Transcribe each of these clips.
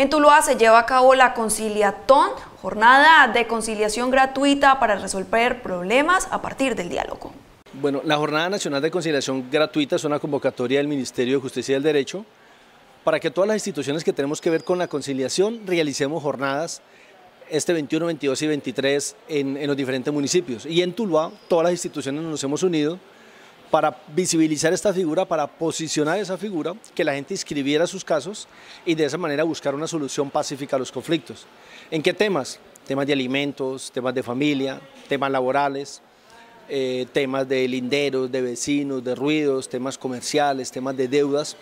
En Tuluá se lleva a cabo la conciliatón, jornada de conciliación gratuita para resolver problemas a partir del diálogo. Bueno, la Jornada Nacional de Conciliación Gratuita es una convocatoria del Ministerio de Justicia y del Derecho para que todas las instituciones que tenemos que ver con la conciliación realicemos jornadas este 21, 22 y 23 en, los diferentes municipios. Y en Tuluá todas las instituciones nos hemos unido para visibilizar esta figura, para posicionar esa figura, que la gente inscribiera sus casos y de esa manera buscar una solución pacífica a los conflictos. ¿En qué temas? Temas de alimentos, temas de familia, temas laborales, eh, temas de linderos, de vecinos, de ruidos, temas comerciales, temas de deudas.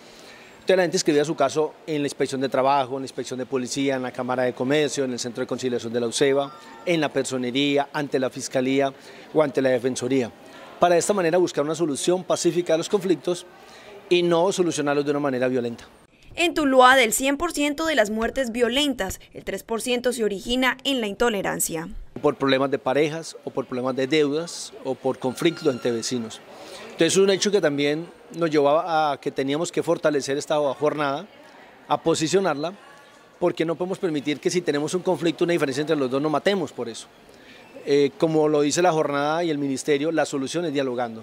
Entonces la gente escribía su caso en la inspección de trabajo, en la inspección de policía, en la Cámara de Comercio, en el Centro de Conciliación de la UCEBA, en la personería, ante la Fiscalía o ante la Defensoría para de esta manera buscar una solución pacífica a los conflictos y no solucionarlos de una manera violenta. En Tuluá, del 100% de las muertes violentas, el 3% se origina en la intolerancia. Por problemas de parejas o por problemas de deudas o por conflictos entre vecinos. Entonces es un hecho que también nos llevaba a que teníamos que fortalecer esta jornada, a posicionarla, porque no podemos permitir que si tenemos un conflicto, una diferencia entre los dos, no matemos por eso. Eh, como lo dice la jornada y el ministerio, la solución es dialogando.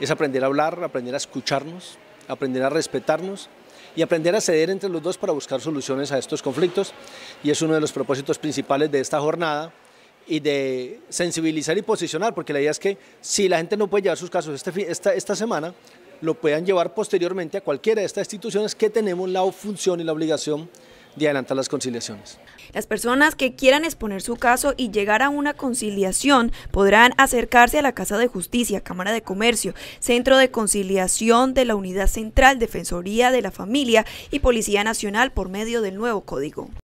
Es aprender a hablar, aprender a escucharnos, aprender a respetarnos y aprender a ceder entre los dos para buscar soluciones a estos conflictos. Y es uno de los propósitos principales de esta jornada y de sensibilizar y posicionar, porque la idea es que si la gente no puede llevar sus casos este esta, esta semana, lo puedan llevar posteriormente a cualquiera de estas instituciones que tenemos la función y la obligación adelantar las conciliaciones. Las personas que quieran exponer su caso y llegar a una conciliación podrán acercarse a la Casa de Justicia, Cámara de Comercio, Centro de Conciliación de la Unidad Central, Defensoría de la Familia y Policía Nacional por medio del nuevo código.